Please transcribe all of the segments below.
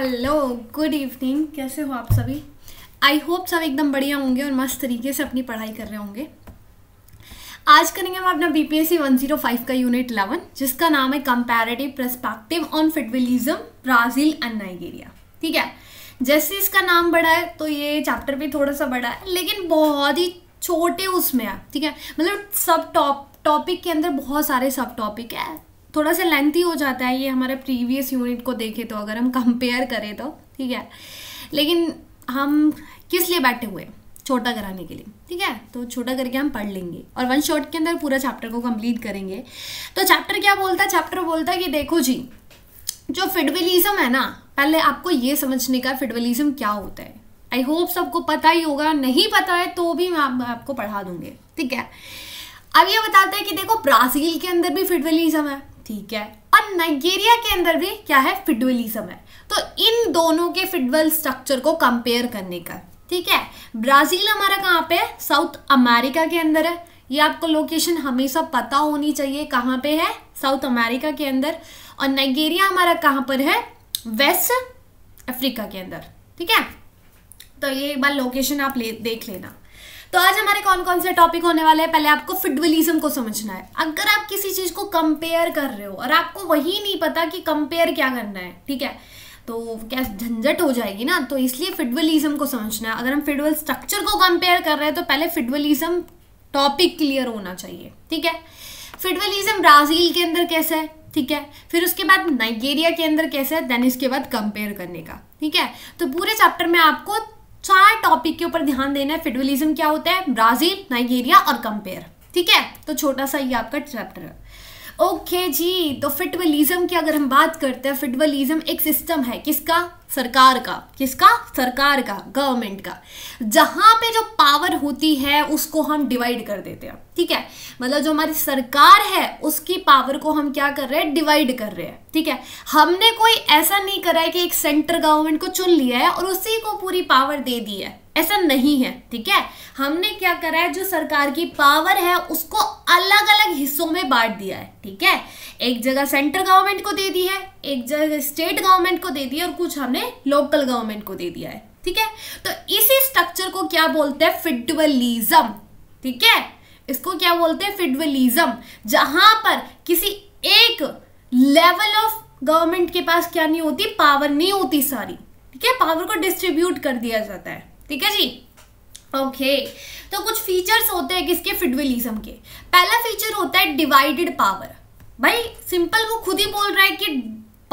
Hello good evening कैसे हो आप सभी आई होप सब एकदम बढ़िया होंगे और मस्त तरीके से अपनी पढ़ाई कर रहे होंगे आज करेंगे हम अपना B P S C one zero five का यूनिट इलेवन जिसका नाम है comparative perspective on federalism Brazil and Nigeria ठीक है जैसे इसका नाम बड़ा है तो ये चैप्टर भी थोड़ा सा बड़ा है लेकिन बहुत ही छोटे उसमें है ठीक है मतलब सब टॉप टॉपिक के अंदर बहुत सारे सब टॉपिक है थोड़ा सा लेंथी हो जाता है ये हमारे प्रीवियस यूनिट को देखें तो अगर हम कंपेयर करें तो ठीक है लेकिन हम किस लिए बैठे हुए छोटा कराने के लिए ठीक है तो छोटा करके हम पढ़ लेंगे और वन शॉट के अंदर पूरा चैप्टर को कंप्लीट करेंगे तो चैप्टर क्या बोलता है चैप्टर बोलता है कि देखो जी जो फिडवलिज्म है ना पहले आपको ये समझने का फिडवलिज्म क्या होता है आई होप सबको पता ही होगा नहीं पता है तो भी मैं आप, आपको पढ़ा दूंगी ठीक है अब ये बताते हैं कि देखो ब्राज़ील के अंदर भी फिडवलिज्म है ठीक है और नाइजेरिया के अंदर भी क्या है फिडवलिज्म है तो इन दोनों के फिडवल स्ट्रक्चर को कंपेयर करने का ठीक है ब्राज़ील हमारा कहाँ पे है साउथ अमेरिका के अंदर है ये आपको लोकेशन हमेशा पता होनी चाहिए कहाँ पे है साउथ अमेरिका के अंदर और नाइजेरिया हमारा कहाँ पर है वेस्ट अफ्रीका के अंदर ठीक है तो ये एक बार लोकेशन आप ले देख लेना तो आज हमारे कौन कौन से टॉपिक होने वाले हैं पहले आपको फिडवलिज्म को समझना है अगर आप किसी चीज़ को कंपेयर कर रहे हो और आपको वही नहीं पता कि कंपेयर क्या करना है ठीक है तो क्या झंझट हो जाएगी ना तो इसलिए फिडवलिज्म को समझना है अगर हम फिडवल स्ट्रक्चर को कंपेयर कर रहे हैं तो पहले फिडवलिज्म टॉपिक क्लियर होना चाहिए ठीक है फिडवलिज्म ब्राज़ील के अंदर कैसा है ठीक है फिर उसके बाद नाइजेरिया के अंदर कैसा है देन इसके बाद कंपेयर करने का ठीक है तो पूरे चैप्टर में आपको चार टॉपिक के ऊपर ध्यान देना है फेडरलिज्म क्या होता है ब्राजील नाइजीरिया और कंपेयर ठीक है तो छोटा सा ये आपका चैप्टर है ओके okay जी तो फिटवलिज्म की अगर हम बात करते हैं फिटवलिज्म एक सिस्टम है किसका सरकार का किसका सरकार का गवर्नमेंट का जहाँ पे जो पावर होती है उसको हम डिवाइड कर देते हैं ठीक है मतलब जो हमारी सरकार है उसकी पावर को हम क्या कर रहे हैं डिवाइड कर रहे हैं ठीक है हमने कोई ऐसा नहीं करा है कि एक सेंट्रल गवर्नमेंट को चुन लिया है और उसी को पूरी पावर दे दी है ऐसा नहीं है ठीक है हमने क्या करा है जो सरकार की पावर है उसको अलग अलग हिस्सों में बांट दिया है ठीक है एक जगह सेंट्रल गवर्नमेंट को दे दी है एक जगह स्टेट गवर्नमेंट को दे दी है और कुछ हमने लोकल गवर्नमेंट को दे दिया है ठीक है तो इसी स्ट्रक्चर को क्या बोलते हैं फिडवलिज्म ठीक है इसको क्या बोलते हैं फिडवलिज्म जहां पर किसी एक लेवल ऑफ गवर्नमेंट के पास क्या नहीं होती पावर नहीं होती सारी ठीक है पावर को डिस्ट्रीब्यूट कर दिया जाता है ठीक है जी ओके okay. तो कुछ फीचर्स होते हैं किसके फिडविलिज्म के पहला फीचर होता है डिवाइडेड पावर भाई सिंपल वो खुद ही बोल रहा है कि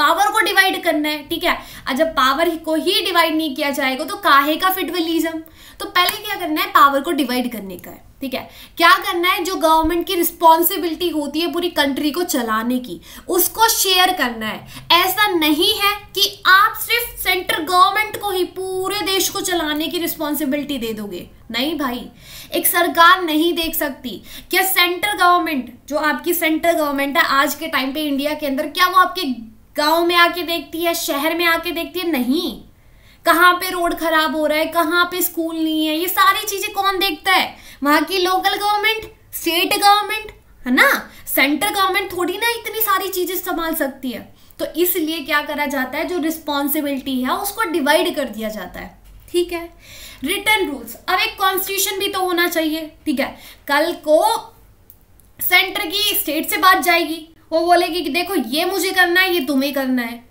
पावर को डिवाइड करना है ठीक है जब पावर को ही डिवाइड नहीं किया जाएगा तो काहे का फिडविलिज्म तो पहले क्या करना है पावर को डिवाइड करने का है ठीक है क्या करना है जो गवर्नमेंट की रिस्पॉन्सिबिलिटी होती है पूरी कंट्री को चलाने की उसको शेयर करना है ऐसा नहीं है कि आप सिर्फ सेंट्रल गवर्नमेंट को ही पूरे देश को चलाने की रिस्पॉन्सिबिलिटी दे दोगे नहीं भाई एक सरकार नहीं देख सकती क्या सेंट्रल गवर्नमेंट जो आपकी सेंट्रल गवर्नमेंट है आज के टाइम पे इंडिया के अंदर क्या वो आपके गाँव में आके देखती है शहर में आके देखती है नहीं कहाँ पे रोड खराब हो रहा है कहाँ पे स्कूल नहीं है ये सारी चीजें कौन देखता है वहां की लोकल गवर्नमेंट स्टेट गवर्नमेंट है ना सेंट्रल गवर्नमेंट थोड़ी ना इतनी सारी चीज़ें संभाल सकती है तो इसलिए क्या करा जाता है जो रिस्पॉन्सिबिलिटी है उसको डिवाइड कर दिया जाता है ठीक है रिटर्न रूल्स अब एक कॉन्स्टिट्यूशन भी तो होना चाहिए ठीक है कल को सेंटर की स्टेट से बात जाएगी वो बोलेगी कि देखो ये मुझे करना है ये तुम्हें करना है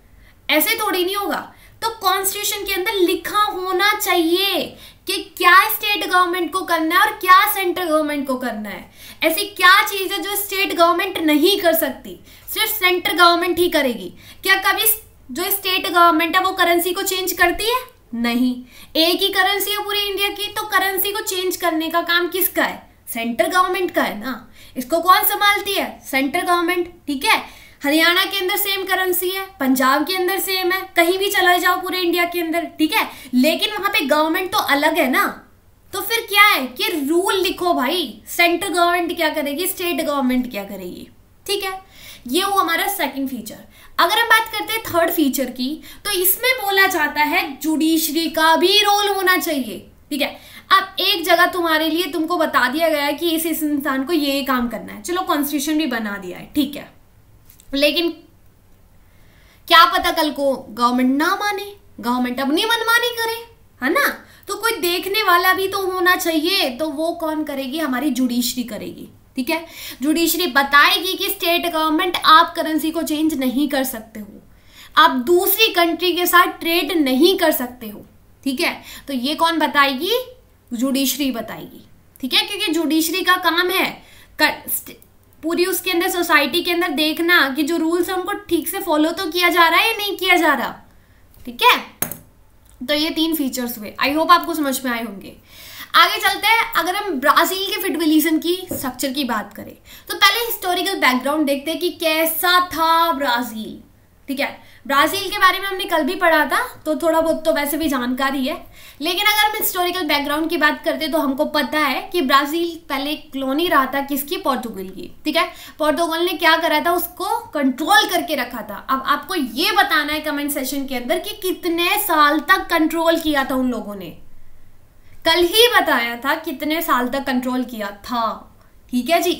ऐसे थोड़ी नहीं होगा तो कॉन्स्टिट्यूशन के अंदर लिखा होना चाहिए कि क्या स्टेट गवर्नमेंट को करना है और क्या सेंट्रल गवर्नमेंट को करना है ऐसी क्या चीज़ है जो स्टेट गवर्नमेंट नहीं कर सकती सिर्फ सेंट्रल गवर्नमेंट ही करेगी क्या कभी जो स्टेट गवर्नमेंट है वो करेंसी को चेंज करती है नहीं एक ही करेंसी है पूरी इंडिया की तो करेंसी को चेंज करने का काम किसका है सेंट्रल गवर्नमेंट का है ना इसको कौन संभालती है सेंट्रल गवर्नमेंट ठीक है हरियाणा के अंदर सेम करेंसी है पंजाब के अंदर सेम है कहीं भी चला जाओ पूरे इंडिया के अंदर ठीक है लेकिन वहां पे गवर्नमेंट तो अलग है ना तो फिर क्या है कि रूल लिखो भाई सेंट्रल गवर्नमेंट क्या करेगी स्टेट गवर्नमेंट क्या करेगी ठीक है ये वो हमारा सेकंड फीचर अगर हम बात करते हैं थर्ड फीचर की तो इसमें बोला जाता है जुडिशरी का भी रोल होना चाहिए ठीक है अब एक जगह तुम्हारे लिए तुमको बता दिया गया है कि इस इंसान को ये काम करना है चलो कॉन्स्टिट्यूशन भी बना दिया है ठीक है लेकिन क्या पता कल को गवर्नमेंट ना माने गवर्नमेंट अपनी मनमानी करे है ना तो कोई देखने वाला भी तो होना चाहिए तो वो कौन करेगी हमारी जुडिशरी करेगी ठीक है जुडिशरी बताएगी कि स्टेट गवर्नमेंट आप करेंसी को चेंज नहीं कर सकते हो आप दूसरी कंट्री के साथ ट्रेड नहीं कर सकते हो ठीक है तो ये कौन बताएगी जुडिशरी बताएगी ठीक है क्योंकि जुडिशरी का काम है कर, पूरी उसके अंदर सोसाइटी के अंदर देखना कि जो रूल्स है उनको ठीक से फॉलो तो किया जा रहा है या नहीं किया जा रहा ठीक है तो ये तीन फीचर्स हुए आई होप आपको समझ में आए होंगे आगे चलते हैं अगर हम ब्राज़ील के फिटविलीजन की स्ट्रक्चर की बात करें तो पहले हिस्टोरिकल बैकग्राउंड देखते हैं कि कैसा था ब्राज़ील ठीक है ब्राज़ील के बारे में हमने कल भी पढ़ा था तो थोड़ा बहुत तो वैसे भी जानकारी है लेकिन अगर हम हिस्टोरिकल बैकग्राउंड की बात करते तो हमको पता है कि ब्राज़ील पहले एक कॉलोनी रहा था किसकी पोर्तुगल की ठीक है पोर्तुगल ने क्या करा था उसको कंट्रोल करके रखा था अब आपको ये बताना है कमेंट सेशन के अंदर कि कितने साल तक कंट्रोल किया था उन लोगों ने कल ही बताया था कितने साल तक कंट्रोल किया था ठीक है जी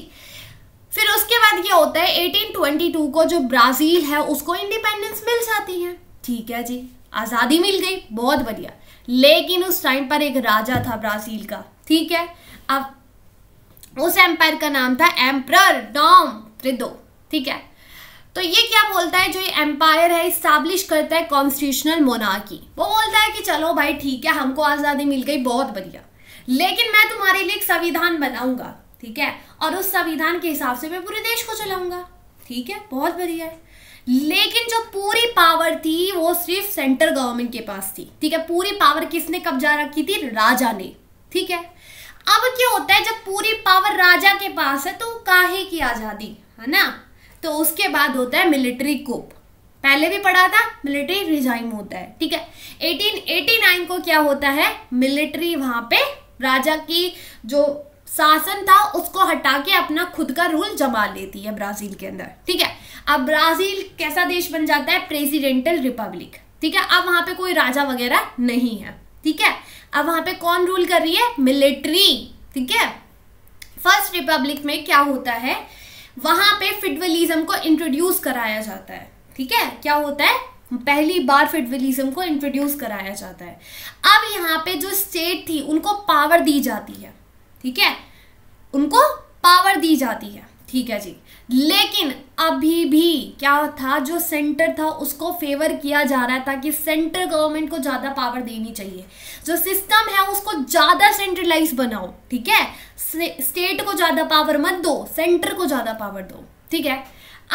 फिर उसके बाद क्या होता है 1822 को जो ब्राज़ील है उसको इंडिपेंडेंस मिल जाती है ठीक है जी आज़ादी मिल गई बहुत बढ़िया लेकिन उस टाइम पर एक राजा था ब्राजील का ठीक है अब उस एम्पायर का नाम था एम्प्रर डॉम त्रिदो ठीक है तो ये क्या बोलता है जो ये एम्पायर है इस्टाब्लिश करता है कॉन्स्टिट्यूशनल मोनार्की वो बोलता है कि चलो भाई ठीक है हमको आज़ादी मिल गई बहुत बढ़िया लेकिन मैं तुम्हारे लिए एक संविधान बनाऊंगा ठीक है और उस संविधान के हिसाब से मैं पूरे देश को चलाऊंगा ठीक है बहुत बढ़िया है लेकिन जो पूरी पावर थी वो सिर्फ सेंट्रल गवर्नमेंट के पास थी ठीक है पूरी पावर किसने कब्जा रखी थी राजा ने ठीक है अब क्या होता है जब पूरी पावर राजा के पास है तो काहे की आजादी है ना तो उसके बाद होता है मिलिट्री कोप पहले भी पढ़ा था मिलिट्री रिजाइन होता है ठीक है 1889 को क्या होता है मिलिट्री वहां पे राजा की जो शासन था उसको हटा के अपना खुद का रूल जमा लेती है ब्राजील के अंदर ठीक है अब ब्राजील कैसा देश बन जाता है प्रेसिडेंटल रिपब्लिक ठीक है अब वहां पे कोई राजा वगैरह नहीं है ठीक है अब वहां पे कौन रूल कर रही है मिलिट्री ठीक है फर्स्ट रिपब्लिक में क्या होता है वहां पे फिडवलिज्म को इंट्रोड्यूस कराया जाता है ठीक है क्या होता है पहली बार फिडवलिज्म को इंट्रोड्यूस कराया जाता है अब यहाँ पे जो स्टेट थी उनको पावर दी जाती है ठीक है उनको पावर दी जाती है ठीक है जी लेकिन अभी भी क्या था जो सेंटर था उसको फेवर किया जा रहा था कि सेंटर गवर्नमेंट को ज़्यादा पावर देनी चाहिए जो सिस्टम है उसको ज़्यादा सेंट्रलाइज बनाओ ठीक है स्टेट को ज़्यादा पावर मत दो सेंटर को ज़्यादा पावर दो ठीक है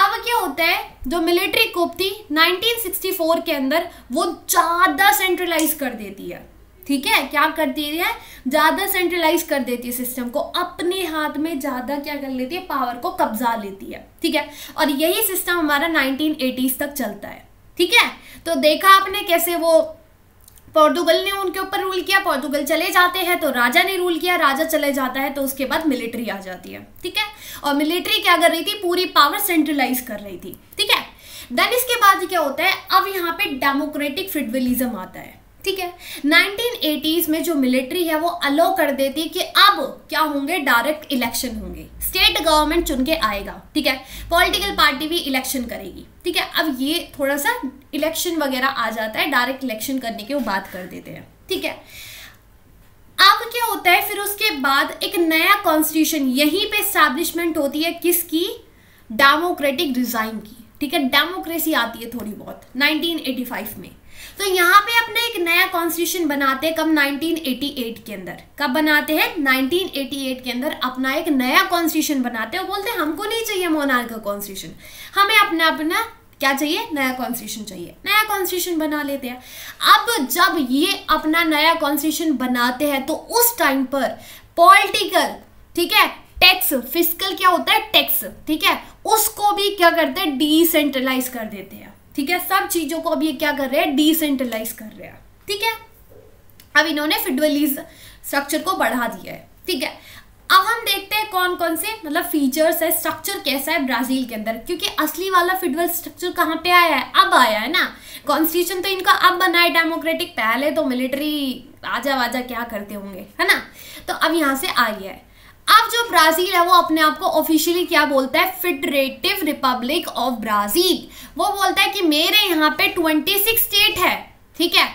अब क्या होता है जो मिलिट्री कोप थी 1964 के अंदर वो ज़्यादा सेंट्रलाइज कर देती है ठीक है क्या कर है ज़्यादा सेंट्रलाइज कर देती है सिस्टम को अपने हाथ में ज़्यादा क्या कर लेती है पावर को कब्जा लेती है ठीक है और यही सिस्टम हमारा नाइनटीन तक चलता है ठीक है तो देखा आपने कैसे वो पोर्तुगल ने उनके ऊपर रूल किया पोर्तुगल चले जाते हैं तो राजा ने रूल किया राजा चले जाता है तो उसके बाद मिलिट्री आ जाती है ठीक है और मिलिट्री क्या कर रही थी पूरी पावर सेंट्रलाइज कर रही थी ठीक है देन इसके बाद क्या होता है अब यहाँ पे डेमोक्रेटिक फेडरलिज्म आता है ठीक है 1980s में जो मिलिट्री है वो अलो कर देती कि अब क्या होंगे डायरेक्ट इलेक्शन होंगे स्टेट गवर्नमेंट चुन के आएगा ठीक है पॉलिटिकल पार्टी भी इलेक्शन करेगी ठीक है अब ये थोड़ा सा इलेक्शन वगैरह आ जाता है डायरेक्ट इलेक्शन करने की वो बात कर देते हैं ठीक है अब क्या होता है फिर उसके बाद एक नया कॉन्स्टिट्यूशन यहीं पे स्टैब्लिशमेंट होती है किसकी डेमोक्रेटिक डिजाइन की ठीक है डेमोक्रेसी आती है थोड़ी बहुत 1985 में तो यहाँ पे अपने एक नया कॉन्स्टिट्यूशन बनाते हैं कब 1988 के अंदर कब बनाते हैं 1988 के अंदर अपना एक नया कॉन्स्टिट्यूशन बनाते हैं बोलते हैं हमको नहीं चाहिए मोनार का कॉन्स्टिट्यूशन हमें अपना अपना क्या चाहिए नया कॉन्स्टिट्यूशन चाहिए नया कॉन्स्टिट्यूशन बना लेते हैं अब जब ये अपना नया कॉन्स्टिट्यूशन बनाते हैं तो उस टाइम पर पॉलिटिकल ठीक है टैक्स फिजिकल क्या होता है टैक्स ठीक है उसको भी क्या करते हैं डिसेंट्रलाइज कर देते हैं ठीक है सब चीजों को अब ये क्या कर रहे हैं डिसेंट्रलाइज कर रहे हैं ठीक है अब इन्होंने फिडवलीज स्ट्रक्चर को बढ़ा दिया है ठीक है अब हम देखते हैं कौन कौन से मतलब फीचर्स है स्ट्रक्चर कैसा है ब्राजील के अंदर क्योंकि असली वाला फिडवल स्ट्रक्चर कहाँ पे आया है अब आया है ना कॉन्स्टिट्यूशन तो इनका अब बना है डेमोक्रेटिक पहले तो मिलिट्री आजा वाजा क्या करते होंगे है ना तो अब यहाँ से आ गया है अब जो ब्राजील है वो अपने आप को ऑफिशियली क्या बोलता है फेडरेटिव रिपब्लिक ऑफ ब्राजील वो बोलता है कि मेरे यहाँ पे 26 स्टेट है ठीक है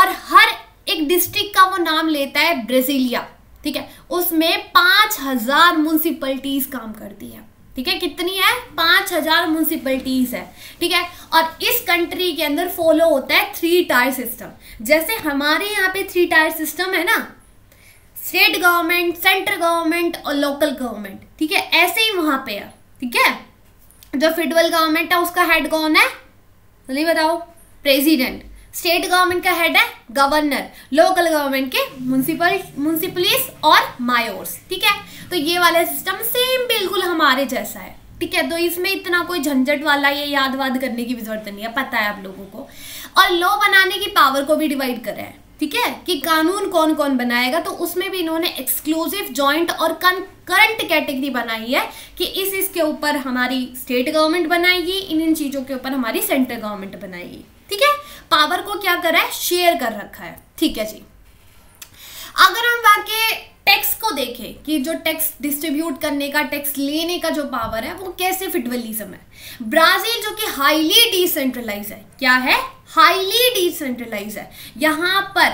और हर एक डिस्ट्रिक्ट का वो नाम लेता है ब्रेजिलिया ठीक है उसमें पांच हजार म्यूनसिपलिटीज काम करती है ठीक है कितनी है पांच हजार म्यूनसिपलिटीज है ठीक है और इस कंट्री के अंदर फॉलो होता है थ्री टायर सिस्टम जैसे हमारे यहाँ पे थ्री टायर सिस्टम है ना स्टेट गवर्नमेंट सेंट्रल गवर्नमेंट और लोकल गवर्नमेंट ठीक है ऐसे ही वहां पे है ठीक है जो फेडरल गवर्नमेंट है उसका हेड कौन है जल्दी बताओ प्रेसिडेंट स्टेट गवर्नमेंट का हेड है गवर्नर लोकल गवर्नमेंट के म्यूनसिपल म्यूनसिपलिस और मायोर्स ठीक है तो ये वाला सिस्टम सेम बिल्कुल हमारे जैसा है ठीक है तो इसमें इतना कोई झंझट वाला ये याद वाद करने की भी जरूरत नहीं है पता है आप लोगों को और लो बनाने की पावर को भी डिवाइड करा ठीक है कि कानून कौन कौन बनाएगा तो उसमें भी इन्होंने एक्सक्लूसिव जॉइंट और करंट कैटेगरी बनाई है कि इस इसके ऊपर हमारी स्टेट गवर्नमेंट बनाएगी इन इन चीज़ों के ऊपर हमारी सेंट्रल गवर्नमेंट बनाएगी ठीक है पावर को क्या करा है शेयर कर रखा है ठीक है जी अगर हम वाक्य टैक्स को देखें कि जो टैक्स डिस्ट्रीब्यूट करने का टैक्स लेने का जो पावर है वो कैसे फिडवलिज्म है ब्राजील जो कि हाईली डिसेंट्रलाइज है क्या है हाईली डिसेंट्रलाइज है यहाँ पर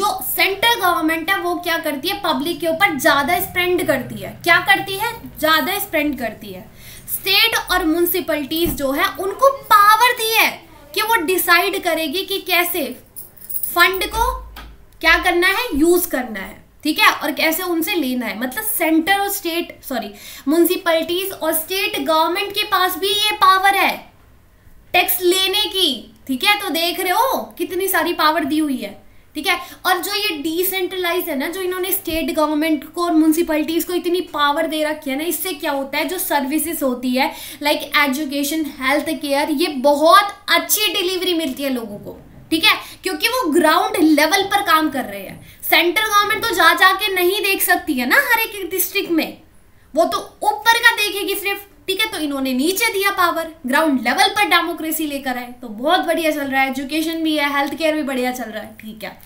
जो सेंट्रल गवर्नमेंट है वो क्या करती है पब्लिक के ऊपर ज़्यादा स्प्रेंड करती है क्या करती है ज़्यादा स्प्रेंड करती है स्टेट और म्यूनसिपलिटीज जो है उनको पावर दी है कि वो डिसाइड करेगी कि कैसे फंड को क्या करना है यूज़ करना है ठीक है और कैसे उनसे लेना है मतलब सेंटर और स्टेट सॉरी म्यूनसिपलिटीज और स्टेट गवर्नमेंट के पास भी ये पावर है टैक्स लेने की ठीक है तो देख रहे हो कितनी सारी पावर दी हुई है ठीक है और जो ये डिसेंट्रलाइज है ना जो इन्होंने स्टेट गवर्नमेंट को और म्यूनसिपलिटीज को इतनी पावर दे रखी है ना इससे क्या होता है जो सर्विसेज होती है लाइक एजुकेशन हेल्थ केयर ये बहुत अच्छी डिलीवरी मिलती है लोगों को ठीक है क्योंकि वो ग्राउंड लेवल पर काम कर रहे हैं सेंट्रल गवर्नमेंट तो जा जाके नहीं देख सकती है ना हर एक डिस्ट्रिक्ट में वो तो ऊपर का देखेगी सिर्फ ठीक है तो इन्होंने नीचे दिया पावर ग्राउंड लेवल पर डेमोक्रेसी लेकर आए तो बहुत बढ़िया चल रहा है एजुकेशन भी है हेल्थ केयर भी बढ़िया चल रहा है ठीक है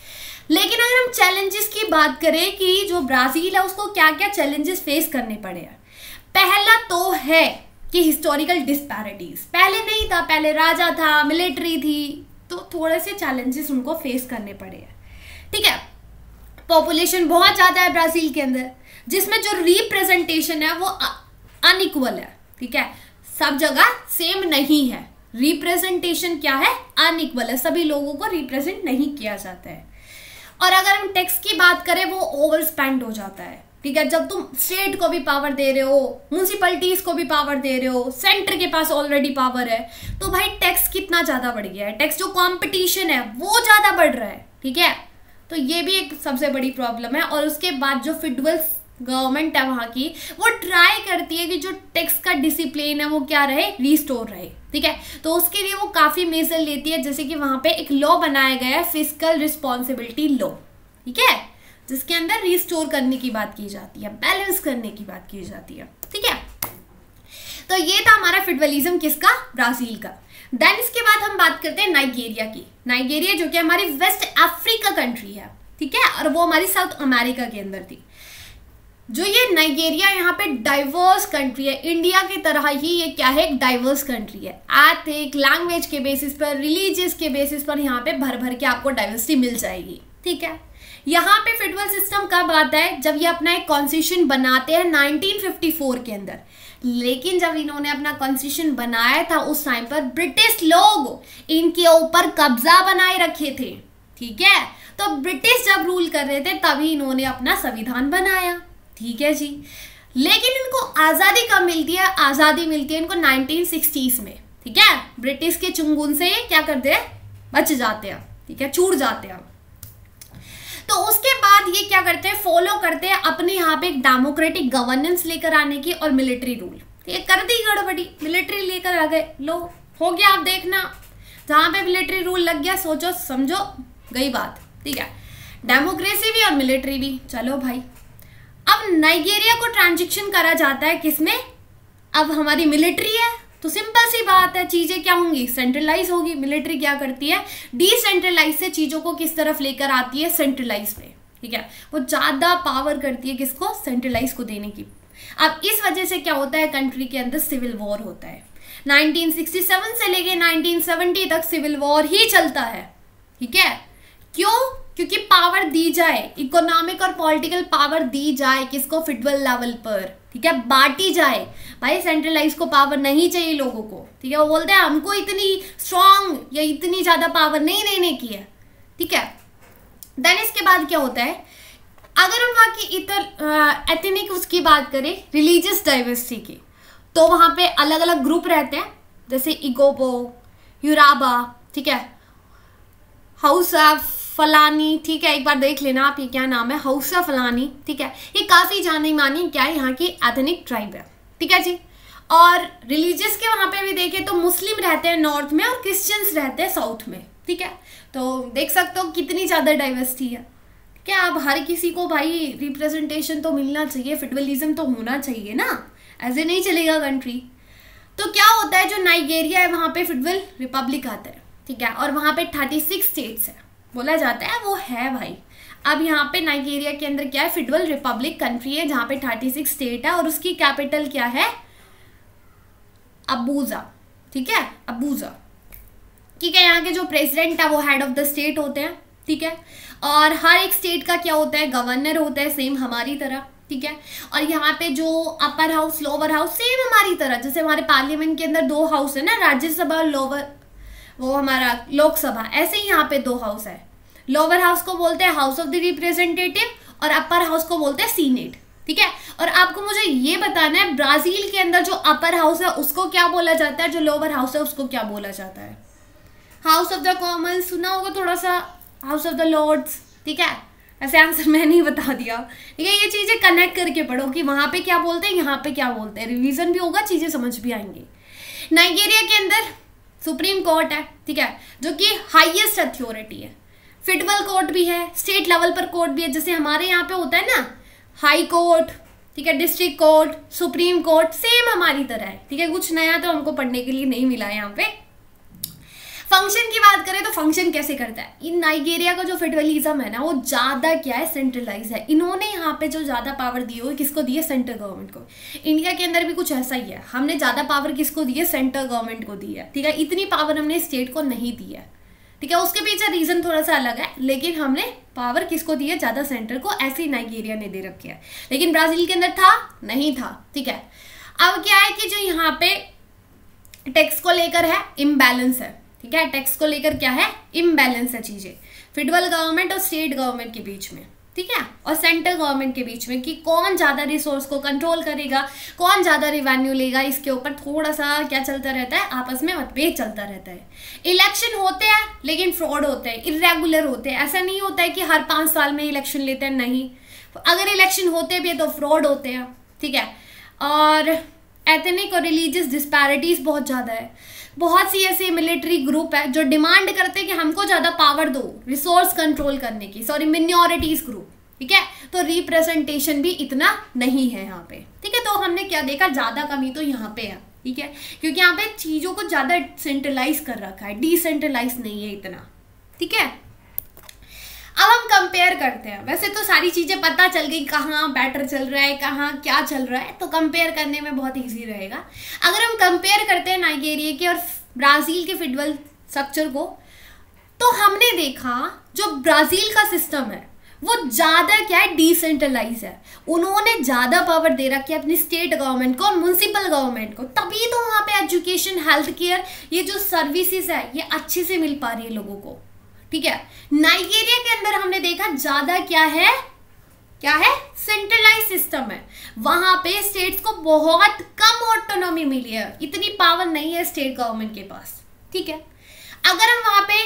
लेकिन अगर हम चैलेंजेस की बात करें कि जो ब्राज़ील है उसको क्या क्या चैलेंजेस फेस करने पड़े हैं पहला तो है कि हिस्टोरिकल डिस्पैरिटीज पहले नहीं था पहले राजा था मिलिट्री थी तो थोड़े से चैलेंजेस उनको फेस करने पड़े हैं ठीक है पॉपुलेशन बहुत ज़्यादा है ब्राज़ील के अंदर जिसमें जो रिप्रेजेंटेशन है वो अनइक्वल है ठीक है सब जगह सेम नहीं है रिप्रेजेंटेशन क्या है अनइक्वल है सभी लोगों को रिप्रेजेंट नहीं किया जाता है और अगर हम टैक्स की बात करें वो ओवर स्पेंड हो जाता है ठीक है जब तुम स्टेट को भी पावर दे रहे हो म्यूनसिपलिटीज को भी पावर दे रहे हो सेंटर के पास ऑलरेडी पावर है तो भाई टैक्स कितना ज़्यादा बढ़ गया है टैक्स जो कॉम्पिटिशन है वो ज़्यादा बढ़ रहा है ठीक है तो ये भी एक सबसे बड़ी प्रॉब्लम है और उसके बाद जो फिडवल गवर्नमेंट है वहाँ की वो ट्राई करती है कि जो टैक्स का डिसिप्लिन है वो क्या रहे रिस्टोर रहे ठीक है तो उसके लिए वो काफ़ी मेजर लेती है जैसे कि वहाँ पे एक लॉ बनाया गया है फिजिकल रिस्पॉन्सिबिलिटी लॉ ठीक है जिसके अंदर रिस्टोर करने की बात की जाती है बैलेंस करने की बात की जाती है ठीक है तो ये था हमारा फिडवलिज्म किसका ब्राजील का देन इसके बाद हम बात करते हैं नाइगेरिया की नाइगेरिया जो कि हमारी वेस्ट अफ्रीका कंट्री है ठीक है और वो हमारी साउथ अमेरिका के अंदर थी जो ये नाइगेरिया यहाँ पे डाइवर्स कंट्री है इंडिया की तरह ही ये क्या है एक डाइवर्स कंट्री है आर्थिक लैंग्वेज के बेसिस पर रिलीजियस के बेसिस पर यहाँ पे भर भर के आपको डाइवर्सिटी मिल जाएगी ठीक है यहाँ पे फेडरल सिस्टम कब आता है जब ये अपना एक कॉन्स्टिट्यूशन बनाते हैं 1954 के अंदर लेकिन जब इन्होंने अपना कॉन्स्टिट्यूशन बनाया था उस टाइम पर ब्रिटिश लोग इनके ऊपर कब्जा बनाए रखे थे ठीक है तो ब्रिटिश जब रूल कर रहे थे तभी इन्होंने अपना संविधान बनाया ठीक है जी लेकिन इनको आज़ादी कब मिलती है आज़ादी मिलती है इनको नाइनटीन में ठीक है ब्रिटिश के चुंगुन से क्या करते हैं बच जाते हैं ठीक है छूट जाते हैं तो उसके बाद ये क्या करते हैं फॉलो करते हैं अपने यहाँ पे एक डेमोक्रेटिक गवर्नेंस लेकर आने की और मिलिट्री रूल तो ये कर दी गड़बड़ी मिलिट्री लेकर आ गए लो हो गया आप देखना जहां पे मिलिट्री रूल लग गया सोचो समझो गई बात ठीक है डेमोक्रेसी भी और मिलिट्री भी चलो भाई अब नाइजेरिया को ट्रांजेक्शन करा जाता है किसमें अब हमारी मिलिट्री है तो सिंपल सी बात है चीज़ें क्या होंगी सेंट्रलाइज होगी मिलिट्री क्या करती है डिसेंट्रलाइज से चीज़ों को किस तरफ लेकर आती है सेंट्रलाइज पे ठीक है वो ज़्यादा पावर करती है किसको सेंट्रलाइज को देने की अब इस वजह से क्या होता है कंट्री के अंदर सिविल वॉर होता है 1967 से लेके 1970 तक सिविल वॉर ही चलता है ठीक है क्यों क्योंकि पावर दी जाए इकोनॉमिक और पॉलिटिकल पावर दी जाए किसको फिडरल लेवल पर ठीक है बांटी जाए भाई सेंट्रलाइज को पावर नहीं चाहिए लोगों को ठीक है वो बोलते हैं हमको इतनी स्ट्रांग या इतनी ज़्यादा पावर नहीं देने की है ठीक है देन इसके बाद क्या होता है अगर हम वहाँ की इतर एथनिक उसकी बात करें रिलीजियस डाइवर्सिटी की तो वहाँ पे अलग अलग ग्रुप रहते हैं जैसे इगोबो यूराबा ठीक है हाउस ऑफ फलानी ठीक है एक बार देख लेना आप ये क्या नाम है हौसा फलानी ठीक है ये काफ़ी जानी मानी क्या है यहाँ की एथनिक ट्राइब है ठीक है जी और रिलीजियस के वहाँ पे भी देखें तो मुस्लिम रहते हैं नॉर्थ में और क्रिश्चियंस रहते हैं साउथ में ठीक है तो देख सकते हो कितनी ज़्यादा डाइवर्सिटी है क्या अब हर किसी को भाई रिप्रेजेंटेशन तो मिलना चाहिए फेडरलिज्म तो होना चाहिए ना ऐसे नहीं चलेगा कंट्री तो क्या होता है जो नाइगेरिया है वहाँ पे फिडवल रिपब्लिक आता है ठीक है और वहाँ पे थर्टी सिक्स स्टेट्स है बोला जाता है वो है भाई अब यहाँ पे नाइजीरिया के अंदर क्या है फिडरल रिपब्लिक कंट्री है जहाँ पे थर्टी सिक्स स्टेट है और उसकी कैपिटल क्या है अबूजा ठीक है अबूजा ठीक है यहाँ के जो प्रेसिडेंट है वो हेड ऑफ द स्टेट होते हैं ठीक है और हर एक स्टेट का क्या होता है गवर्नर होता है सेम हमारी तरह ठीक है और यहाँ पे जो upper house lower house same हमारी तरह जैसे हमारे पार्लियामेंट के अंदर दो हाउस है ना राज्यसभा और लोअर वो हमारा लोकसभा ऐसे ही यहाँ पे दो हाउस है लोअर हाउस को बोलते हैं हाउस ऑफ द रिप्रेजेंटेटिव और अपर हाउस को बोलते हैं सीनेट ठीक है और आपको मुझे ये बताना है ब्राजील के अंदर जो अपर हाउस है उसको क्या बोला जाता है जो लोअर हाउस है उसको क्या बोला जाता है हाउस ऑफ द कॉमन सुना होगा थोड़ा सा हाउस ऑफ द लॉर्ड्स ठीक है ऐसे आंसर मैंने ही बता दिया ठीक है ये चीज़ें कनेक्ट करके पढ़ो कि वहाँ पे क्या बोलते हैं यहाँ पे क्या बोलते हैं रिवीजन भी होगा चीज़ें समझ भी आएंगी नाइजेरिया के अंदर सुप्रीम कोर्ट है ठीक है जो कि हाईएस्ट अथॉरिटी है फेडरल कोर्ट भी है स्टेट लेवल पर कोर्ट भी है जैसे हमारे यहाँ पे होता है ना हाई कोर्ट ठीक है district court supreme court same हमारी तरह है ठीक है कुछ नया तो हमको पढ़ने के लिए नहीं मिला यहाँ पे फंक्शन की बात करें तो फंक्शन कैसे करता है इन नाइगेरिया का जो फेडरलिज्म है ना वो ज़्यादा क्या है सेंट्रलाइज है इन्होंने यहाँ पे जो ज़्यादा पावर दी हुए किसको दी है सेंट्रल गवर्नमेंट को इंडिया के अंदर भी कुछ ऐसा ही है हमने ज़्यादा पावर किसको दी है सेंट्रल गवर्नमेंट को दी है ठीक है इतनी पावर हमने स्टेट को नहीं दी है ठीक है उसके पीछे रीज़न थोड़ा सा अलग है लेकिन हमने पावर किसको दी है ज़्यादा सेंटर को ऐसे ही नाइगेरिया ने दे रखी है लेकिन ब्राज़ील के अंदर था नहीं था ठीक है अब क्या है कि जो यहाँ पे टैक्स को लेकर है इम्बैलेंस है ठीक है टैक्स को लेकर क्या है इम्बैलेंस है चीजें फेडरल गवर्नमेंट और स्टेट गवर्नमेंट के बीच में ठीक है और सेंट्रल गवर्नमेंट के बीच में कि कौन ज़्यादा रिसोर्स को कंट्रोल करेगा कौन ज़्यादा रिवेन्यू लेगा इसके ऊपर थोड़ा सा क्या चलता रहता है आपस में मतभेद चलता रहता है इलेक्शन होते हैं लेकिन फ्रॉड होते हैं इरेगुलर होते हैं ऐसा नहीं होता है कि हर पांच साल में इलेक्शन लेते हैं नहीं अगर इलेक्शन होते भी है तो फ्रॉड होते हैं ठीक है और एथनिक और रिलीजियस डिस्पैरिटीज़ बहुत ज़्यादा है बहुत सी ऐसे मिलिट्री ग्रुप है जो डिमांड करते हैं कि हमको ज़्यादा पावर दो रिसोर्स कंट्रोल करने की सॉरी मिन्योरिटीज़ ग्रुप ठीक है तो रिप्रेजेंटेशन भी इतना नहीं है यहाँ पे ठीक है तो हमने क्या देखा ज़्यादा कमी तो यहाँ पे है ठीक है क्योंकि यहाँ पे चीज़ों को ज़्यादा सेंट्रलाइज कर रखा है डिसेंट्रलाइज नहीं है इतना ठीक है अब हम कंपेयर करते हैं वैसे तो सारी चीज़ें पता चल गई कहाँ बैटर चल रहा है कहाँ क्या चल रहा है तो कंपेयर करने में बहुत ईजी रहेगा अगर हम कंपेयर करते हैं नाइजेरिया के और ब्राज़ील के फिटबॉल स्ट्रक्चर को तो हमने देखा जो ब्राज़ील का सिस्टम है वो ज़्यादा क्या है डिसेंट्रलाइज है उन्होंने ज़्यादा पावर दे रखी है अपनी स्टेट गवर्नमेंट को और म्यूनसिपल गवर्नमेंट को तभी तो वहाँ पे एजुकेशन हेल्थ केयर ये जो सर्विसेज है ये अच्छे से मिल पा रही है लोगों को ठीक है नाइजेरिया के अंदर हमने देखा ज्यादा क्या है क्या है सेंट्रलाइज सिस्टम है वहां पे स्टेट्स को बहुत कम ऑटोनॉमी मिली है इतनी पावर नहीं है स्टेट गवर्नमेंट के पास ठीक है अगर हम वहां पे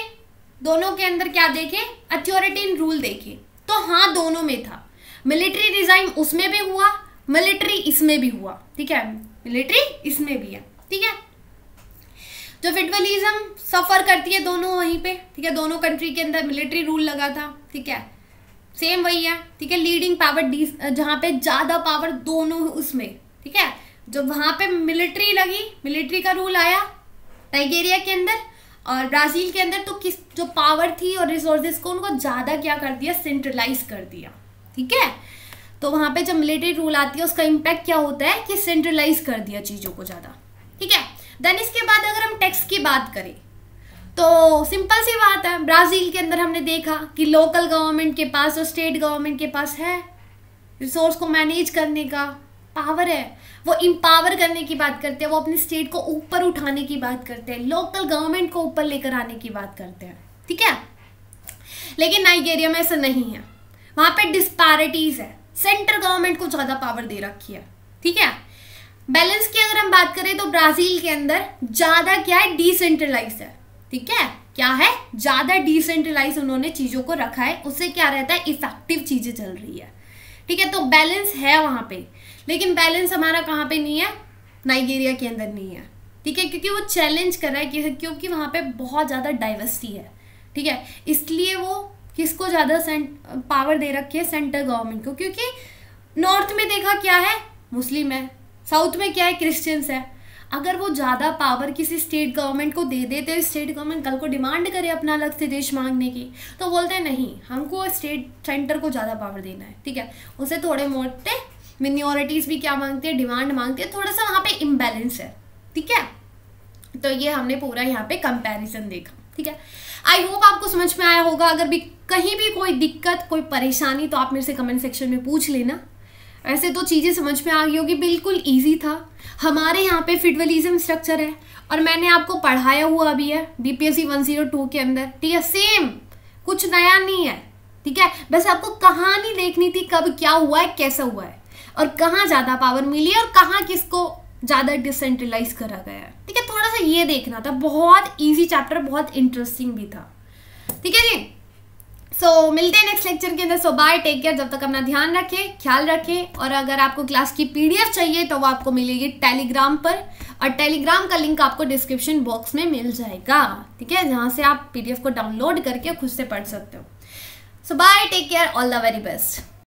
दोनों के अंदर क्या देखें इन रूल देखें तो हाँ दोनों में था मिलिट्री डिजाइन उसमें भी हुआ मिलिट्री इसमें भी हुआ ठीक है मिलिट्री इसमें भी है ठीक है जो तो फेडरलिज्म सफ़र करती है दोनों वहीं पे ठीक है दोनों कंट्री के अंदर मिलिट्री रूल लगा था ठीक है सेम वही है ठीक है लीडिंग पावर डी जहाँ पे ज़्यादा पावर दोनों उसमें ठीक है जब वहाँ पे मिलिट्री लगी मिलिट्री का रूल आया नाइगेरिया के अंदर और ब्राज़ील के अंदर तो किस जो पावर थी और रिसोर्सेज को उनको ज़्यादा क्या कर दिया सेंट्रलाइज कर दिया ठीक है तो वहाँ पे जब मिलिट्री रूल आती है उसका इम्पैक्ट क्या होता है कि सेंट्रलाइज कर दिया चीज़ों को ज़्यादा ठीक है देन इसके बाद अगर हम टैक्स की बात करें तो सिंपल सी बात है ब्राज़ील के अंदर हमने देखा कि लोकल गवर्नमेंट के पास और स्टेट गवर्नमेंट के पास है रिसोर्स को मैनेज करने का पावर है वो इम्पावर करने की बात करते हैं वो अपने स्टेट को ऊपर उठाने की बात करते हैं लोकल गवर्नमेंट को ऊपर लेकर आने की बात करते हैं ठीक है लेकिन नाइजेरिया में ऐसा नहीं है वहाँ पे डिस्पैरिटीज़ है सेंट्रल गवर्नमेंट को ज़्यादा पावर दे रखी है ठीक है बैलेंस की अगर हम बात करें तो ब्राजील के अंदर ज़्यादा क्या है डिसेंट्रलाइज है ठीक है क्या है ज़्यादा डिसेंट्रलाइज उन्होंने चीज़ों को रखा है उससे क्या रहता है इफेक्टिव चीज़ें चल रही है ठीक है तो बैलेंस है वहां पे लेकिन बैलेंस हमारा कहाँ पे नहीं है नाइजीरिया के अंदर नहीं है ठीक है क्योंकि वो चैलेंज कर रहा है क्योंकि वहाँ पे बहुत ज़्यादा डाइवर्सिटी है ठीक है इसलिए वो किसको ज़्यादा पावर दे रखी है सेंटर गवर्नमेंट को क्योंकि नॉर्थ में देखा क्या है मुस्लिम है साउथ में क्या है क्रिश्चियंस है अगर वो ज़्यादा पावर किसी स्टेट गवर्नमेंट को दे देते हैं स्टेट गवर्नमेंट कल को डिमांड करे अपना अलग से देश मांगने की तो बोलते हैं नहीं हमको स्टेट सेंटर को ज़्यादा पावर देना है ठीक है उसे थोड़े मोटे मिनियोरिटीज भी क्या मांगते हैं डिमांड मांगते हैं थोड़ा सा वहाँ पे इम्बेलेंस है ठीक है तो ये हमने पूरा यहाँ पे कंपैरिजन देखा ठीक है आई होप आपको समझ में आया होगा अगर भी कहीं भी कोई दिक्कत कोई परेशानी तो आप मेरे से कमेंट सेक्शन में पूछ लेना ऐसे तो चीज़ें समझ में आ गई होगी बिल्कुल ईजी था हमारे यहाँ पे फिडवलिज्म स्ट्रक्चर है और मैंने आपको पढ़ाया हुआ भी है वन जीरो टू के अंदर ठीक है सेम कुछ नया नहीं है ठीक है बस आपको कहानी देखनी थी कब क्या हुआ है कैसा हुआ है और कहाँ ज़्यादा पावर मिली है और कहाँ किसको ज़्यादा डिसेंट्रलाइज करा गया है ठीक है थोड़ा सा ये देखना था बहुत ईजी चैप्टर बहुत इंटरेस्टिंग भी था ठीक है जी सो so, मिलते हैं नेक्स्ट लेक्चर के अंदर सो बाय टेक केयर जब तक अपना ध्यान रखें ख्याल रखें और अगर आपको क्लास की पीडीएफ चाहिए तो वो आपको मिलेगी टेलीग्राम पर और टेलीग्राम का लिंक आपको डिस्क्रिप्शन बॉक्स में मिल जाएगा ठीक है जहाँ से आप पीडीएफ को डाउनलोड करके खुद से पढ़ सकते हो so bye take care all the very best